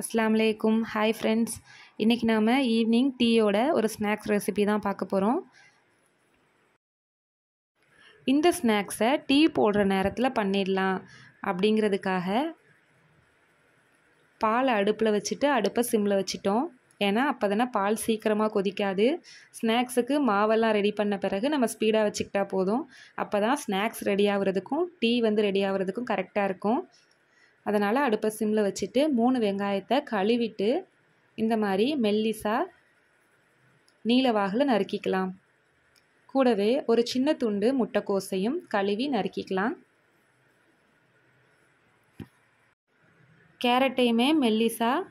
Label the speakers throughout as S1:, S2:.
S1: அஸ்லாம் hi friends இன்றைக்கி நாம் ஈவினிங் டீயோட ஒரு ஸ்நாக்ஸ் ரெசிபி தான் பார்க்க போகிறோம் இந்த ஸ்நாக்ஸை டீ போடுற நேரத்தில் பண்ணிடலாம் அப்படிங்கிறதுக்காக பால் அடுப்பில் வச்சுட்டு அடுப்பை சிம்மில் வச்சுட்டோம் ஏன்னா அப்போ தானே பால் சீக்கிரமாக கொதிக்காது ஸ்நாக்ஸுக்கு மாவெல்லாம் ரெடி பண்ண பிறகு நம்ம ஸ்பீடாக வச்சுக்கிட்டா போதும் அப்போ தான் ஸ்நாக்ஸ் ரெடி ஆகிறதுக்கும் டீ வந்து ரெடி ஆகிறதுக்கும் கரெக்டாக இருக்கும் அதனால் அடுப்பை சிம்மில் வச்சுட்டு மூணு வெங்காயத்தை கழுவிட்டு இந்த மாதிரி மெல்லிசாக நீளவாகல நறுக்கிக்கலாம் கூடவே ஒரு சின்ன துண்டு முட்டைக்கோசையும் கழுவி நறுக்கிக்கலாம் கேரட்டையுமே மெல்லிசாக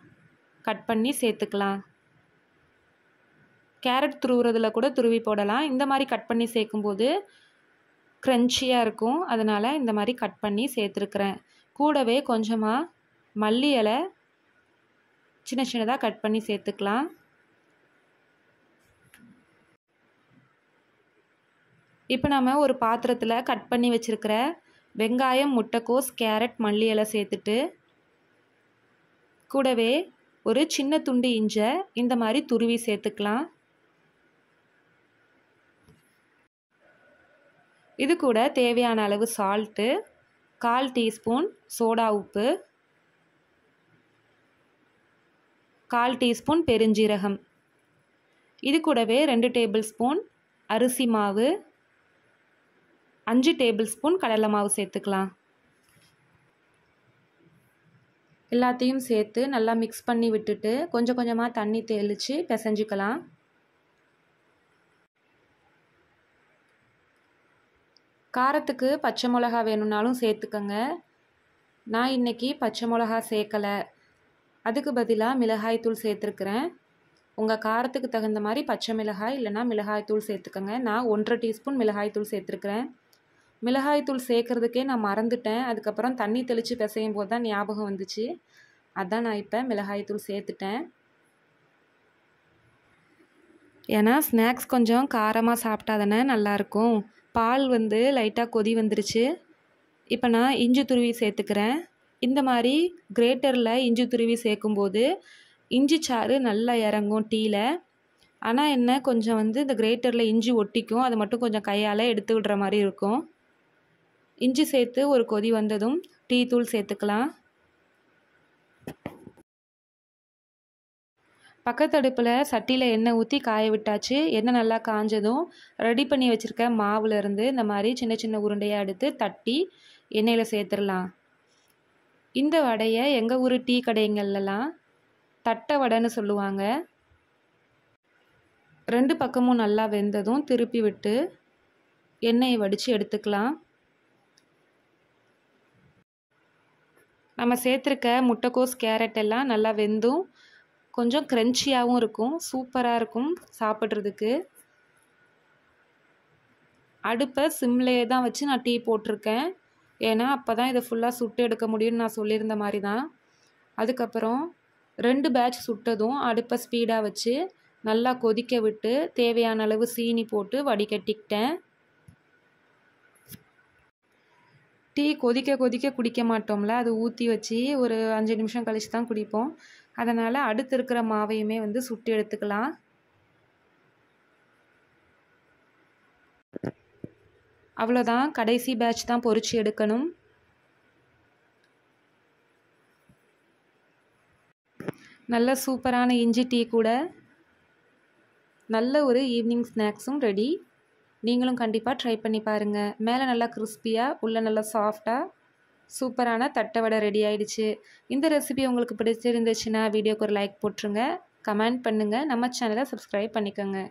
S1: கட் பண்ணி சேர்த்துக்கலாம் கேரட் துருவுறதில் கூட துருவி போடலாம் இந்த மாதிரி கட் பண்ணி சேர்க்கும்போது க்ரன்ச்சியாக இருக்கும் அதனால் இந்த மாதிரி கட் பண்ணி சேர்த்துருக்குறேன் கூடவே கொஞ்சமாக மல்லி இலை சின்ன சின்னதாக கட் பண்ணி சேர்த்துக்கலாம் இப்போ நம்ம ஒரு பாத்திரத்தில் கட் பண்ணி வச்சுருக்கிற வெங்காயம் முட்டைக்கோஸ் கேரட் மல்லி இலை சேர்த்துட்டு கூடவே ஒரு சின்ன துண்டு இஞ்சை இந்த மாதிரி துருவி சேர்த்துக்கலாம் இது கூட தேவையான அளவு சால்ட்டு கால் டீஸ்பூன் சோடா உப்பு கால் டீஸ்பூன் பெருஞ்சீரகம் இது கூடவே ரெண்டு டேபிள் ஸ்பூன் அரிசி மாவு அஞ்சு டேபிள் ஸ்பூன் கடலை மாவு சேர்த்துக்கலாம் எல்லாத்தையும் சேர்த்து நல்லா மிக்ஸ் பண்ணி விட்டுட்டு கொஞ்சம் கொஞ்சமாக தண்ணி தெளித்து பிசைஞ்சிக்கலாம் காரத்துக்கு பச்சை மிளகா வேணும்னாலும் சேர்த்துக்கங்க நான் இன்னைக்கு பச்சை மிளகா சேர்க்கலை அதுக்கு பதிலாக மிளகாய் தூள் சேர்த்துருக்குறேன் உங்கள் காரத்துக்கு தகுந்த மாதிரி பச்சை மிளகாய் இல்லைனா மிளகாய் தூள் சேர்த்துக்கோங்க நான் ஒன்றரை டீஸ்பூன் மிளகாய் தூள் சேர்த்துருக்குறேன் மிளகாய் தூள் சேர்க்குறதுக்கே நான் மறந்துட்டேன் அதுக்கப்புறம் தண்ணி தெளித்து பிசையும் போது தான் ஞாபகம் வந்துச்சு அதான் நான் இப்போ மிளகாய் தூள் சேர்த்துட்டேன் ஏன்னா ஸ்நாக்ஸ் கொஞ்சம் காரமாக சாப்பிட்டா தானே நல்லாயிருக்கும் பால் வந்து லைட்டாக கொதி வந்துருச்சு இப்போ நான் இஞ்சி துருவி சேர்த்துக்கிறேன் இந்த மாதிரி கிரேட்டரில் இஞ்சி துருவி சேர்க்கும்போது இஞ்சி சாறு நல்லா இறங்கும் டீயில் ஆனால் என்ன கொஞ்சம் வந்து இந்த கிரேட்டரில் இஞ்சி ஒட்டிக்கும் அதை மட்டும் கொஞ்சம் கையால் எடுத்து விடுற மாதிரி இருக்கும் இஞ்சி சேர்த்து ஒரு கொதி வந்ததும் டீ தூள் சேர்த்துக்கலாம் பக்கத்தடுப்பில் சட்டியில் எண்ணெய் ஊற்றி காய விட்டாச்சு எண்ணெய் நல்லா காஞ்சதும் ரெடி பண்ணி வச்சுருக்க மாவுலேருந்து இந்த மாதிரி சின்ன சின்ன உருண்டையாக எடுத்து தட்டி எண்ணெயில் சேர்த்துடலாம் இந்த வடையை எங்கள் ஊர் டீ கடைங்கள்லலாம் தட்டை வடைன்னு சொல்லுவாங்க ரெண்டு பக்கமும் நல்லா வெந்ததும் திருப்பி விட்டு எண்ணெயை வடித்து எடுத்துக்கலாம் நம்ம சேர்த்துருக்க முட்டைக்கோஸ் கேரட் எல்லாம் நல்லா வெந்தும் கொஞ்சம் க்ரன்ச்சியாகவும் இருக்கும் சூப்பராக இருக்கும் சாப்பிட்றதுக்கு அடுப்பை சிம்லேயே தான் வச்சு நான் டீ போட்டிருக்கேன் ஏன்னா அப்போ தான் இதை ஃபுல்லாக சுட்டு எடுக்க முடியும்னு நான் சொல்லியிருந்த மாதிரி தான் அதுக்கப்புறம் ரெண்டு பேட்ச் சுட்டதும் அடுப்பை ஸ்பீடாக வச்சு நல்லா கொதிக்க விட்டு தேவையான அளவு சீனி போட்டு வடிகட்டிக்கிட்டேன் டீ கொதிக்க கொதிக்க குடிக்க மாட்டோம்ல அது ஊற்றி வச்சு ஒரு அஞ்சு நிமிஷம் கழித்து தான் குடிப்போம் அதனால் அடுத்து இருக்கிற மாவையுமே வந்து சுட்டு எடுத்துக்கலாம் அவ்வளோதான் கடைசி பேட்ச் தான் பொறிச்சு எடுக்கணும் நல்ல சூப்பரான இஞ்சி டீ கூட நல்ல ஒரு ஈவினிங் ஸ்நாக்ஸும் ரெடி நீங்களும் கண்டிப்பாக ட்ரை பண்ணி பாருங்கள் மேலே நல்லா கிறிஸ்பியாக உள்ளே நல்லா சாஃப்டாக சூப்பரான தட்டை வடை ரெடி ஆயிடுச்சு இந்த ரெசிபி உங்களுக்கு பிடிச்சிருந்துச்சுன்னா வீடியோக்கு ஒரு லைக் போட்டுருங்க கமெண்ட் பண்ணுங்கள் நம்ம சேனலை சப்ஸ்கிரைப் பண்ணிக்கோங்க